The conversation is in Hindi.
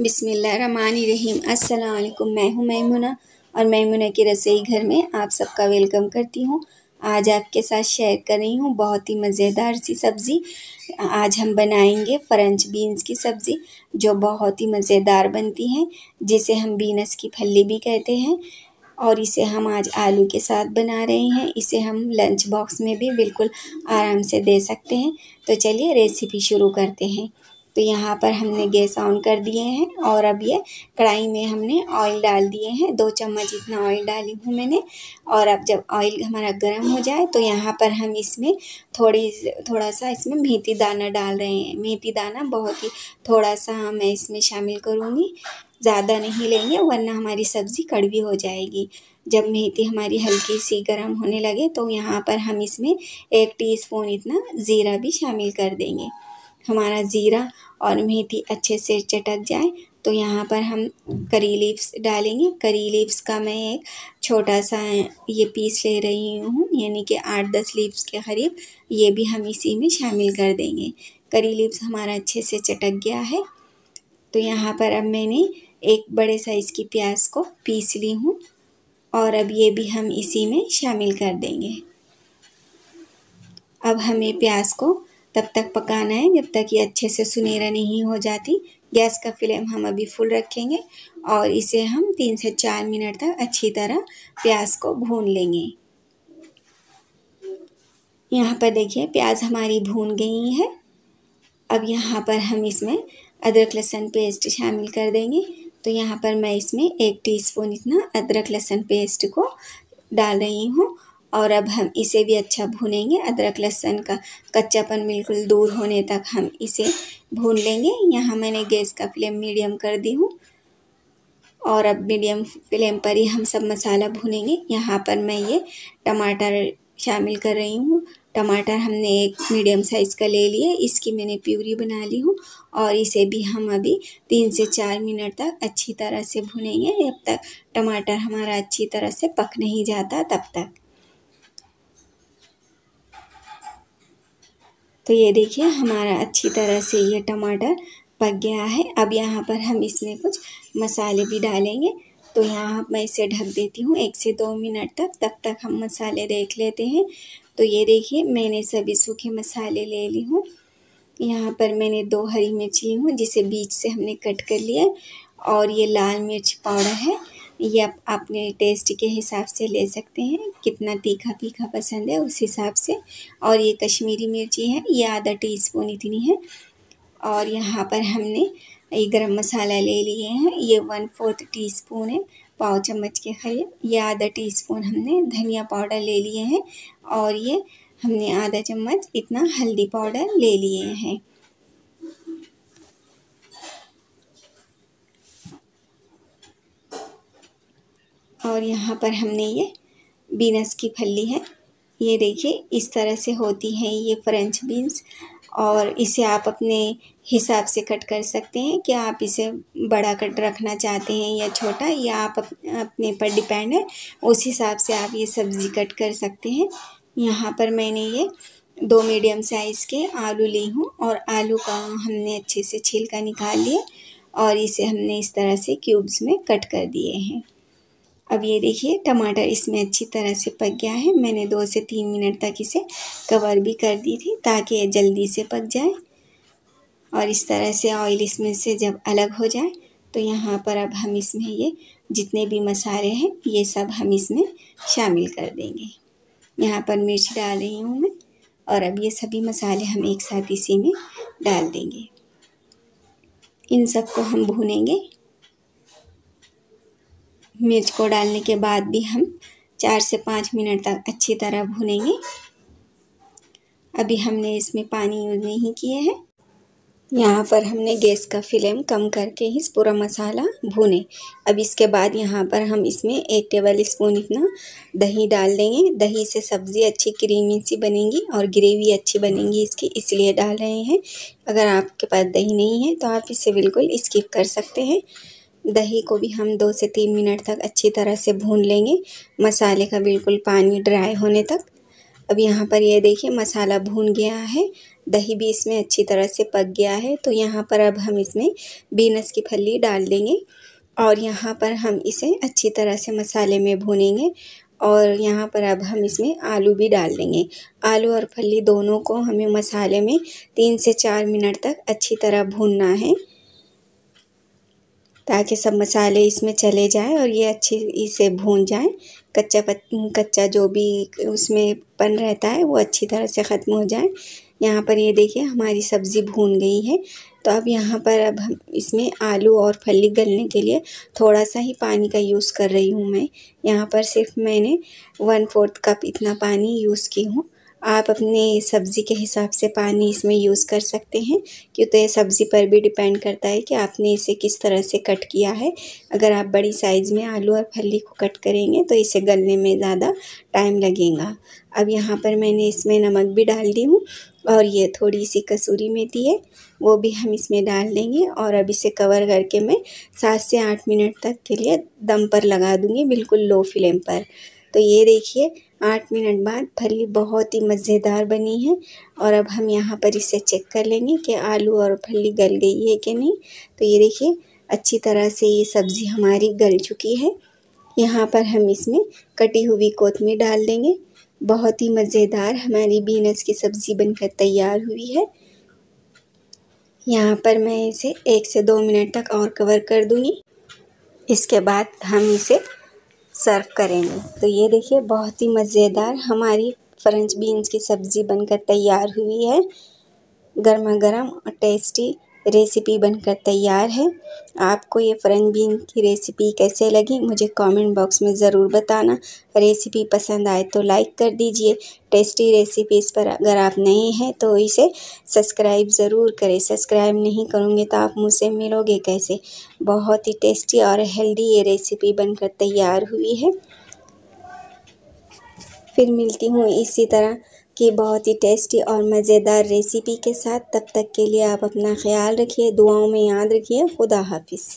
बिसमीम अल्लाम मैं हूं मैमुना और मैमुना के रसोई घर में आप सबका वेलकम करती हूं आज आपके साथ शेयर कर रही हूं बहुत ही मज़ेदार सी सब्ज़ी आज हम बनाएंगे फ्रेंच बीन्स की सब्ज़ी जो बहुत ही मज़ेदार बनती है जिसे हम बीनस की फली भी कहते हैं और इसे हम आज आलू के साथ बना रहे हैं इसे हम लंच बॉक्स में भी बिल्कुल आराम से दे सकते हैं तो चलिए रेसिपी शुरू करते हैं तो यहाँ पर हमने गैस ऑन कर दिए हैं और अब ये कढ़ाई में हमने ऑयल डाल दिए हैं दो चम्मच इतना ऑयल डाली हूँ मैंने और अब जब ऑयल हमारा गर्म हो जाए तो यहाँ पर हम इसमें थोड़ी थोड़ा सा इसमें मेथी दाना डाल रहे हैं मेथी दाना बहुत ही थोड़ा सा मैं इसमें शामिल करूँगी ज़्यादा नहीं लेंगे वरना हमारी सब्ज़ी कड़वी हो जाएगी जब मेथी हमारी हल्की सी गर्म होने लगे तो यहाँ पर हम इसमें एक टीस्पून इतना ज़ीरा भी शामिल कर देंगे हमारा ज़ीरा और मेथी अच्छे से चटक जाए तो यहाँ पर हम करी लीव्स डालेंगे करी लीव्स का मैं एक छोटा सा ये पीस ले रही हूँ यानी कि आठ दस लीव्स के करीब ये भी हम इसी में शामिल कर देंगे करी लीव्स हमारा अच्छे से चटक गया है तो यहाँ पर अब मैंने एक बड़े साइज़ की प्याज को पीस ली हूँ और अब ये भी हम इसी में शामिल कर देंगे अब हमें प्याज को तब तक पकाना है जब तक ये अच्छे से सुनहरा नहीं हो जाती गैस का फ्लेम हम अभी फुल रखेंगे और इसे हम तीन से चार मिनट तक अच्छी तरह प्याज को भून लेंगे यहाँ पर देखिए प्याज हमारी भून गई है अब यहाँ पर हम इसमें अदरक लहसुन पेस्ट शामिल कर देंगे तो यहाँ पर मैं इसमें एक टीस्पून इतना अदरक लहसुन पेस्ट को डाल रही हूँ और अब हम इसे भी अच्छा भूनेंगे अदरक लहसुन का कच्चापन बिल्कुल दूर होने तक हम इसे भून लेंगे यहाँ मैंने गैस का फ्लेम मीडियम कर दी हूँ और अब मीडियम फ्लेम पर ही हम सब मसाला भूनेंगे यहाँ पर मैं ये टमाटर शामिल कर रही हूँ टमाटर हमने एक मीडियम साइज़ का ले लिए इसकी मैंने प्यूरी बना ली हूँ और इसे भी हम अभी तीन से चार मिनट तक अच्छी तरह से भुनेंगे जब तक टमाटर हमारा अच्छी तरह से पक नहीं जाता तब तक तो ये देखिए हमारा अच्छी तरह से ये टमाटर पक गया है अब यहाँ पर हम इसमें कुछ मसाले भी डालेंगे तो यहाँ मैं इसे ढक देती हूँ एक से दो मिनट तक तब तक हम मसाले देख लेते हैं तो ये देखिए मैंने सभी सूखे मसाले ले ली हूँ यहाँ पर मैंने दो हरी मिर्च ली हूँ जिसे बीच से हमने कट कर लिया और ये लाल मिर्च पाउडर है ये आप अपने टेस्ट के हिसाब से ले सकते हैं कितना तीखा पीखा पसंद है उस हिसाब से और ये कश्मीरी मिर्ची है ये आधा टी स्पून इतनी है और यहाँ पर हमने ये गरम मसाला ले लिए हैं ये वन फोर्थ टी स्पून है पाव चम्मच के खरीद ये आधा टी स्पून हमने धनिया पाउडर ले लिए हैं और ये हमने आधा चम्मच इतना हल्दी पाउडर ले लिए हैं और यहाँ पर हमने ये बीनस की फली है ये देखिए इस तरह से होती है ये फ्रेंच बीन्स और इसे आप अपने हिसाब से कट कर सकते हैं कि आप इसे बड़ा कट रखना चाहते हैं या छोटा या आप अपने पर डिपेंड है उस हिसाब से आप ये सब्ज़ी कट कर सकते हैं यहाँ पर मैंने ये दो मीडियम साइज़ के आलू ली हूँ और आलू का हमने अच्छे से छिलका निकाल लिए और इसे हमने इस तरह से क्यूब्स में कट कर दिए हैं अब ये देखिए टमाटर इसमें अच्छी तरह से पक गया है मैंने दो से तीन मिनट तक इसे कवर भी कर दी थी ताकि ये जल्दी से पक जाए और इस तरह से ऑयल इसमें से जब अलग हो जाए तो यहाँ पर अब हम इसमें ये जितने भी मसाले हैं ये सब हम इसमें शामिल कर देंगे यहाँ पर मिर्च डाल रही हूँ मैं और अब ये सभी मसाले हम एक साथ इसी में डाल देंगे इन सबको हम भूनेंगे मिर्च को डालने के बाद भी हम चार से पाँच मिनट तक अच्छी तरह भूनेंगे अभी हमने इसमें पानी यूज नहीं किए हैं यहाँ पर हमने गैस का फ्लेम कम करके ही पूरा मसाला भूने अब इसके बाद यहाँ पर हम इसमें एक टेबल स्पून इतना दही डाल देंगे दही से सब्ज़ी अच्छी क्रीमी सी बनेगी और ग्रेवी अच्छी बनेगी इसकी इसलिए डाल रहे हैं अगर आपके पास दही नहीं है तो आप इसे बिल्कुल स्किप कर सकते हैं दही को भी हम दो से तीन मिनट तक अच्छी तरह से भून लेंगे मसाले का बिल्कुल पानी ड्राई होने तक अब यहाँ पर ये देखिए मसाला भून गया है दही भी इसमें अच्छी तरह से पक गया है तो यहाँ पर अब हम इसमें बीनस की फली डाल देंगे और यहाँ पर हम इसे अच्छी तरह से मसाले में भूनेंगे और यहाँ पर अब हम इसमें आलू भी डाल देंगे आलू और फली दोनों को हमें मसाले में तीन से चार मिनट तक अच्छी तरह भूनना है ताकि सब मसाले इसमें चले जाएं और ये अच्छी इसे भून जाएं कच्चा पत कच्चा जो भी उसमें पन रहता है वो अच्छी तरह से ख़त्म हो जाए यहाँ पर ये देखिए हमारी सब्ज़ी भून गई है तो अब यहाँ पर अब हम इसमें आलू और फली गलने के लिए थोड़ा सा ही पानी का यूज़ कर रही हूँ मैं यहाँ पर सिर्फ मैंने वन फोर्थ कप इतना पानी यूज़ की हूँ आप अपने सब्ज़ी के हिसाब से पानी इसमें यूज़ कर सकते हैं क्यों तो ये सब्ज़ी पर भी डिपेंड करता है कि आपने इसे किस तरह से कट किया है अगर आप बड़ी साइज़ में आलू और फली को कट करेंगे तो इसे गलने में ज़्यादा टाइम लगेगा अब यहाँ पर मैंने इसमें नमक भी डाल दी हूँ और ये थोड़ी सी कसूरी मेथी है वो भी हम इसमें डाल देंगे और अब इसे कवर करके मैं सात से आठ मिनट तक के लिए दम पर लगा दूँगी बिल्कुल लो फ्लेम पर तो ये देखिए आठ मिनट बाद फली बहुत ही मज़ेदार बनी है और अब हम यहाँ पर इसे चेक कर लेंगे कि आलू और फली गल गई है कि नहीं तो ये देखिए अच्छी तरह से ये सब्ज़ी हमारी गल चुकी है यहाँ पर हम इसमें कटी हुई कोतमी डाल देंगे बहुत ही मज़ेदार हमारी बीनस की सब्ज़ी बनकर तैयार हुई है यहाँ पर मैं इसे एक से दो मिनट तक और कवर कर दूँगी इसके बाद हम इसे सर्व करेंगे तो ये देखिए बहुत ही मज़ेदार हमारी फ्रेंच बीन्स की सब्ज़ी बनकर तैयार हुई है गर्मा गर्म और टेस्टी रेसिपी बनकर तैयार है आपको ये फ्रंग बीन की रेसिपी कैसे लगी मुझे कमेंट बॉक्स में ज़रूर बताना रेसिपी पसंद आए तो लाइक कर दीजिए टेस्टी रेसिपीज़ पर अगर आप नए हैं तो इसे सब्सक्राइब ज़रूर करें सब्सक्राइब नहीं करूँगे तो आप मुझसे मिलोगे कैसे बहुत ही टेस्टी और हेल्दी ये रेसिपी बनकर तैयार हुई है फिर मिलती हूँ इसी तरह की बहुत ही टेस्टी और मज़ेदार रेसिपी के साथ तब तक के लिए आप अपना ख्याल रखिए दुआओं में याद रखिए खुदा हाफिज़